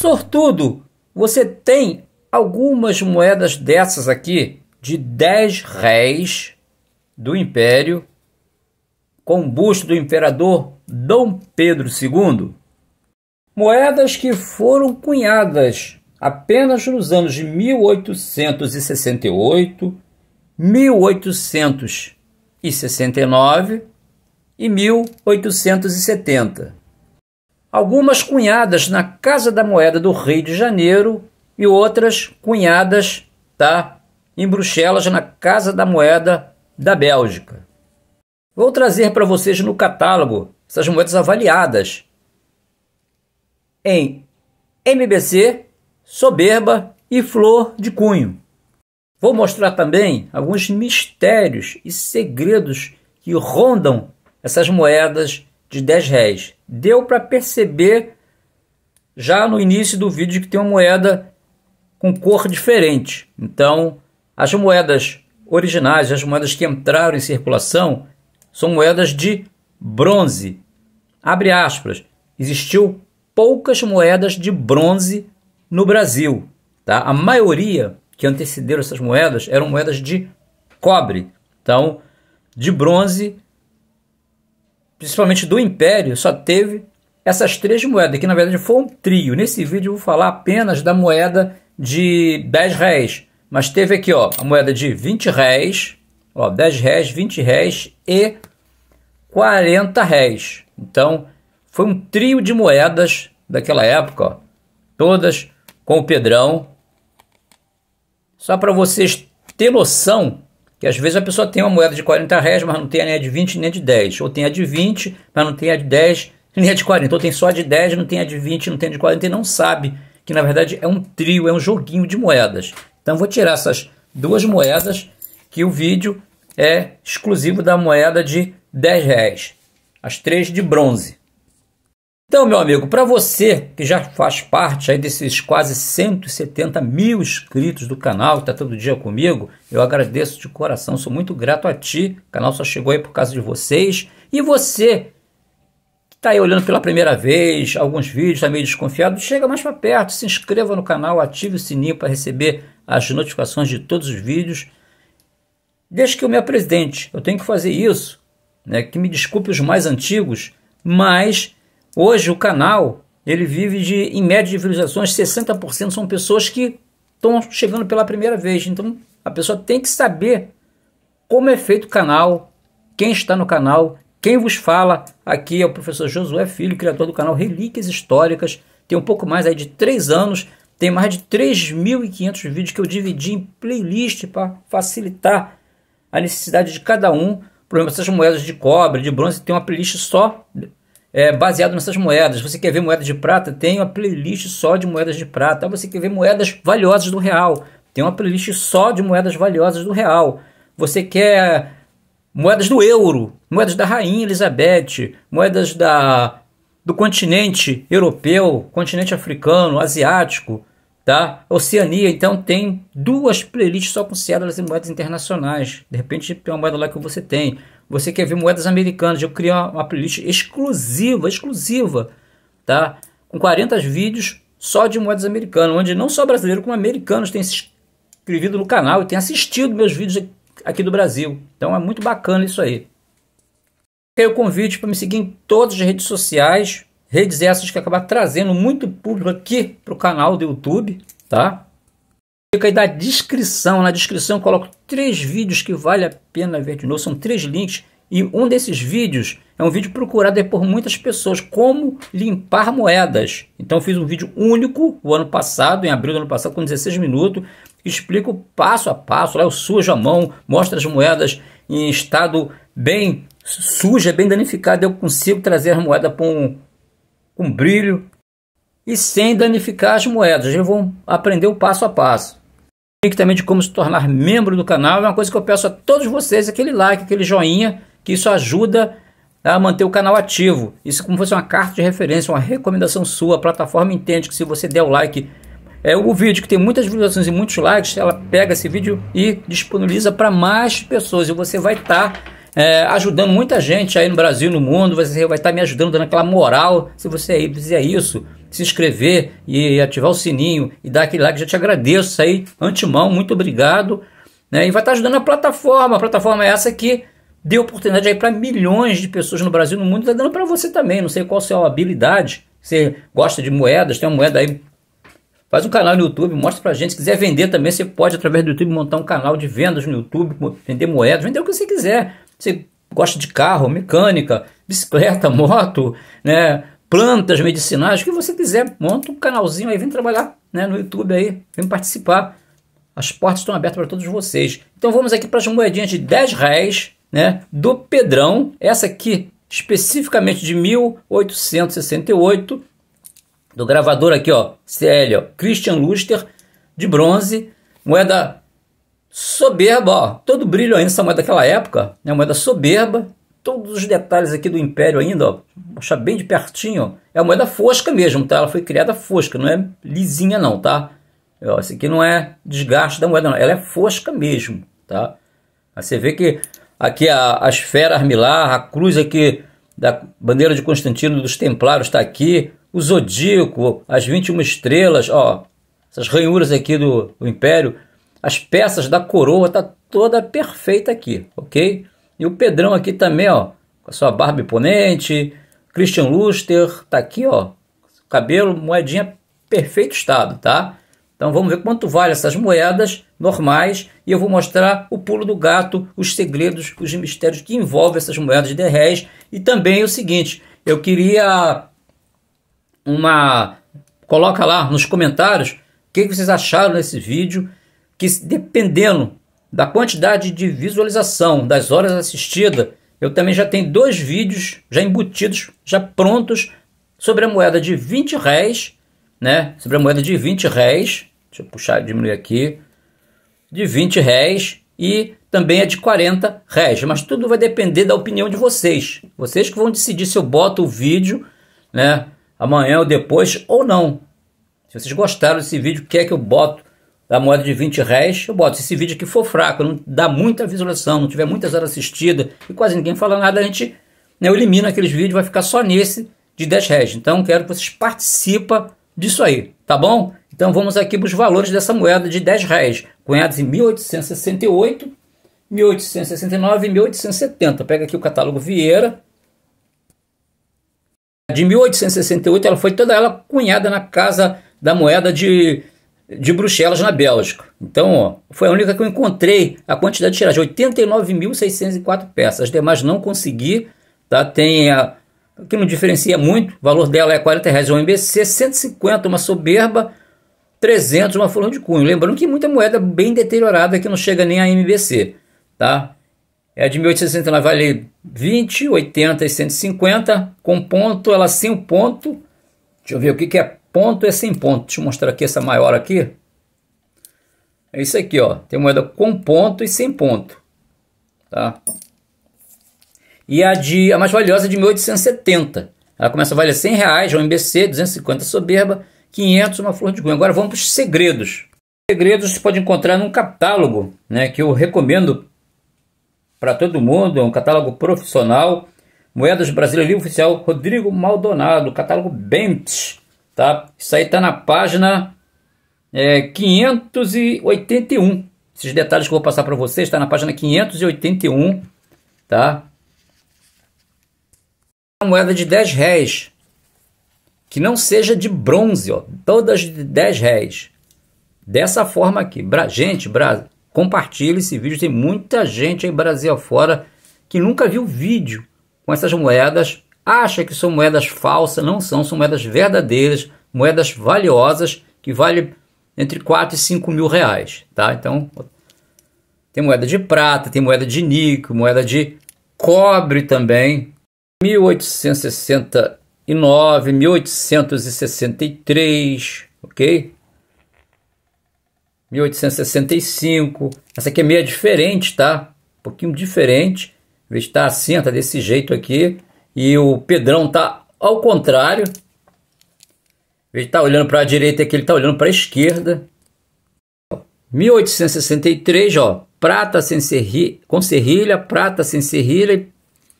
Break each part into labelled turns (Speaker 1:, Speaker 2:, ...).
Speaker 1: Sortudo, você tem algumas moedas dessas aqui de 10 réis do Império com o busto do imperador Dom Pedro II. Moedas que foram cunhadas apenas nos anos de 1868, 1869 e 1870 algumas cunhadas na Casa da Moeda do Rio de Janeiro e outras cunhadas tá, em Bruxelas, na Casa da Moeda da Bélgica. Vou trazer para vocês no catálogo essas moedas avaliadas em MBC, Soberba e Flor de Cunho. Vou mostrar também alguns mistérios e segredos que rondam essas moedas de 10 réis. Deu para perceber já no início do vídeo que tem uma moeda com cor diferente. Então, as moedas originais, as moedas que entraram em circulação, são moedas de bronze. Abre aspas. Existiu poucas moedas de bronze no Brasil. Tá? A maioria que antecederam essas moedas eram moedas de cobre. Então, de bronze principalmente do Império, só teve essas três moedas, que na verdade foi um trio. Nesse vídeo eu vou falar apenas da moeda de 10 réis, mas teve aqui ó, a moeda de 20 réis, ó, 10 réis, 20 réis e 40 réis. Então, foi um trio de moedas daquela época, ó, todas com o Pedrão. Só para vocês ter noção que às vezes a pessoa tem uma moeda de 40 reais, mas não tem nem a de 20 nem a de 10. Ou tem a de 20, mas não tem a de 10 nem a de 40. Ou então tem só a de 10, não tem a de 20, não tem a de 40 e não sabe que na verdade é um trio, é um joguinho de moedas. Então vou tirar essas duas moedas que o vídeo é exclusivo da moeda de 10 reais. As três de bronze. Então, meu amigo, para você que já faz parte aí desses quase 170 mil inscritos do canal, que está todo dia comigo, eu agradeço de coração, sou muito grato a ti. O canal só chegou aí por causa de vocês. E você que está aí olhando pela primeira vez, alguns vídeos, está meio desconfiado, chega mais para perto, se inscreva no canal, ative o sininho para receber as notificações de todos os vídeos. Desde que eu me apresente, eu tenho que fazer isso. Né? Que me desculpe os mais antigos, mas Hoje o canal ele vive de, em média de visualizações, 60% são pessoas que estão chegando pela primeira vez. Então a pessoa tem que saber como é feito o canal, quem está no canal, quem vos fala. Aqui é o professor Josué Filho, criador do canal Relíquias Históricas. Tem um pouco mais aí de 3 anos, tem mais de 3.500 vídeos que eu dividi em playlist para facilitar a necessidade de cada um. Por exemplo, essas moedas de cobre, de bronze, tem uma playlist só é, baseado nessas moedas. Você quer ver moedas de prata? Tem uma playlist só de moedas de prata. Então, você quer ver moedas valiosas do real? Tem uma playlist só de moedas valiosas do real. Você quer moedas do euro, moedas da rainha Elizabeth, moedas da do continente europeu, continente africano, asiático, tá? Oceania, então tem duas playlists só com cédulas e moedas internacionais. De repente tem uma moeda lá que você tem. Você quer ver moedas americanas? Eu criei uma, playlist exclusiva, exclusiva, tá? Com 40 vídeos só de moedas americanas, onde não só brasileiro como americanos têm se inscrito no canal e têm assistido meus vídeos aqui do Brasil. Então é muito bacana isso aí. Eu o convite para me seguir em todas as redes sociais, redes essas que acabar trazendo muito público aqui para o canal do YouTube, tá? Fica aí da descrição, na descrição eu coloco três vídeos que vale a pena ver de novo, são três links e um desses vídeos é um vídeo procurado por muitas pessoas, como limpar moedas. Então fiz um vídeo único o ano passado, em abril do ano passado, com 16 minutos, explico passo a passo, lá eu sujo a mão, mostro as moedas em estado bem suja, é bem danificada, eu consigo trazer a moeda com, um brilho e sem danificar as moedas. Eu vou aprender o passo a passo link também de como se tornar membro do canal. É uma coisa que eu peço a todos vocês, aquele like, aquele joinha, que isso ajuda a manter o canal ativo. Isso é como fosse uma carta de referência, uma recomendação sua. A plataforma entende que se você der o like, é o vídeo que tem muitas visualizações e muitos likes, ela pega esse vídeo e disponibiliza para mais pessoas. E você vai estar tá, é, ajudando muita gente aí no Brasil, no mundo. Você vai estar tá me ajudando, dando aquela moral. Se você aí fizer isso, se inscrever e ativar o sininho e dar aquele like. Já te agradeço aí, antemão, muito obrigado. Né? E vai estar ajudando a plataforma. A plataforma é essa que deu oportunidade aí para milhões de pessoas no Brasil, no mundo, está dando para você também. Não sei qual a sua habilidade. Você gosta de moedas, tem uma moeda aí. Faz um canal no YouTube, mostra pra gente. Se quiser vender também, você pode, através do YouTube, montar um canal de vendas no YouTube, vender moedas, vender o que você quiser. Você gosta de carro, mecânica, bicicleta, moto, né? plantas medicinais, o que você quiser. Monta um canalzinho aí, vem trabalhar né, no YouTube aí, vem participar. As portas estão abertas para todos vocês. Então vamos aqui para as moedinhas de 10 reais, né, do Pedrão. Essa aqui, especificamente de 1868, do gravador aqui, ó, CL, ó, Christian Luster, de bronze, moeda soberba, ó, todo brilho ainda essa moeda daquela época, né, moeda soberba, todos os detalhes aqui do Império ainda, ó, achar bem de pertinho. Ó. É a moeda fosca mesmo, tá? Ela foi criada fosca, não é lisinha não, tá? Ó, isso aqui não é desgaste da moeda não, ela é fosca mesmo, tá? Aí você vê que aqui a, a esfera armilar, a cruz aqui da bandeira de Constantino dos Templários está aqui, o zodíaco, as 21 estrelas, ó, essas ranhuras aqui do, do Império, as peças da coroa tá toda perfeita aqui, ok? E o Pedrão aqui também, ó, com a sua barba imponente. Christian Luster tá aqui, ó, cabelo, moedinha, perfeito estado, tá? Então vamos ver quanto vale essas moedas normais e eu vou mostrar o pulo do gato, os segredos, os mistérios que envolvem essas moedas de 10 réis e também o seguinte, eu queria uma coloca lá nos comentários o que vocês acharam desse vídeo, que dependendo da quantidade de visualização, das horas assistidas, eu também já tenho dois vídeos já embutidos, já prontos, sobre a moeda de 20 réis, né? Sobre a moeda de 20 réis, deixa eu puxar, diminuir aqui, de 20 réis e também é de 40 réis, mas tudo vai depender da opinião de vocês. Vocês que vão decidir se eu boto o vídeo, né? Amanhã ou depois ou não. Se vocês gostaram desse vídeo, quer que eu boto da moeda de 20 réis, eu boto, se esse vídeo aqui for fraco, não dá muita visualização, não tiver muitas horas assistidas e quase ninguém fala nada, a gente, né, elimina aqueles vídeos, vai ficar só nesse de 10 réis. Então quero que vocês participem disso aí, tá bom? Então vamos aqui para os valores dessa moeda de 10 réis, cunhados em 1868, 1869 e 1870. Pega aqui o catálogo Vieira. De 1868 ela foi toda ela cunhada na casa da moeda de de Bruxelas, na Bélgica. Então, ó, foi a única que eu encontrei a quantidade de tiragem, 89.604 peças. As demais não consegui, tá? Tem a que não diferencia muito, o valor dela é 40 reais um MBC, 150 uma soberba, 300 uma flor de cunho. Lembrando que muita moeda bem deteriorada que não chega nem a MBC, tá? É de 1869 vale 20, 80 e 150, com ponto, ela sem o ponto. Deixa eu ver o que, que é ponto é sem ponto. Deixa eu mostrar aqui essa maior aqui. É isso aqui, ó. Tem moeda com ponto e sem ponto. Tá? E a, de, a mais valiosa é de 1870. Ela começa a valer 100 reais, um MBC, 250 soberba, 500 uma flor de cunho. Agora vamos para os segredos. Segredos você pode encontrar num catálogo, né, que eu recomendo para todo mundo, é um catálogo profissional. Moedas Brasileira Livre Oficial Rodrigo Maldonado, catálogo BEMPS. Tá? Isso aí está na página é, 581. Esses detalhes que eu vou passar para vocês está na página 581. Tá? Uma moeda de 10 réis. Que não seja de bronze, ó, todas de 10 réis. Dessa forma aqui. Bra gente, compartilhe esse vídeo. Tem muita gente aí Brasil afora que nunca viu vídeo com essas moedas acha que são moedas falsas, não são, são moedas verdadeiras, moedas valiosas, que vale entre 4 e 5 mil reais, tá? Então, tem moeda de prata, tem moeda de níquel, moeda de cobre também, 1869, 1863, ok? 1865. Essa aqui é meio diferente, tá? Um pouquinho diferente. Em vez de estar assim, desse jeito aqui. E o Pedrão tá ao contrário. Ele tá olhando para a direita aqui, ele tá olhando para a esquerda. 1863, ó, prata sem serri, com serrilha, prata sem serrilha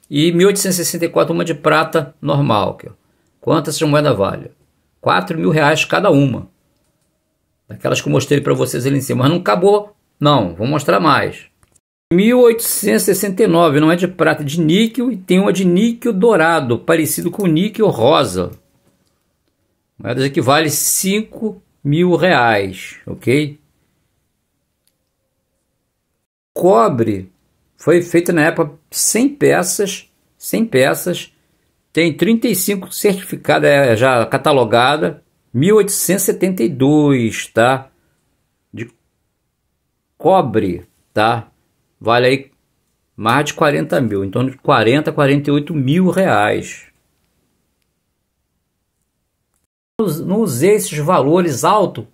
Speaker 1: e 1864 uma de prata normal. Aqui, ó. Quantas essas moedas valem? 4 mil reais cada uma. Daquelas que eu mostrei para vocês ali em cima. Mas não acabou, não. Vou mostrar mais. 1869, não é de prata, é de níquel e tem uma de níquel dourado, parecido com níquel rosa. Moedas equivale 5 mil reais, ok? Cobre foi feito na época 100 peças, 100 peças, tem 35 certificada é, já catalogada, 1872, tá? De cobre, tá? vale aí mais de 40 mil, em torno de 40, 48 mil reais. Não usei esses valores altos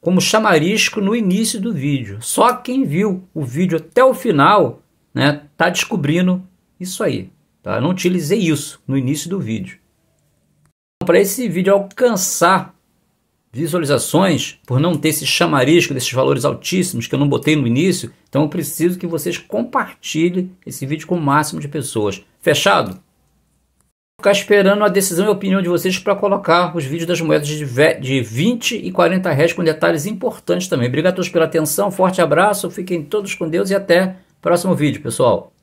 Speaker 1: como chamarisco no início do vídeo. Só quem viu o vídeo até o final, né, tá descobrindo isso aí. Tá? Eu não utilizei isso no início do vídeo. Para esse vídeo alcançar visualizações, por não ter esse chamarisco desses valores altíssimos que eu não botei no início. Então eu preciso que vocês compartilhem esse vídeo com o máximo de pessoas. Fechado? Vou ficar esperando a decisão e a opinião de vocês para colocar os vídeos das moedas de 20 e 40 reais com detalhes importantes também. Obrigado a todos pela atenção, forte abraço, fiquem todos com Deus e até o próximo vídeo, pessoal.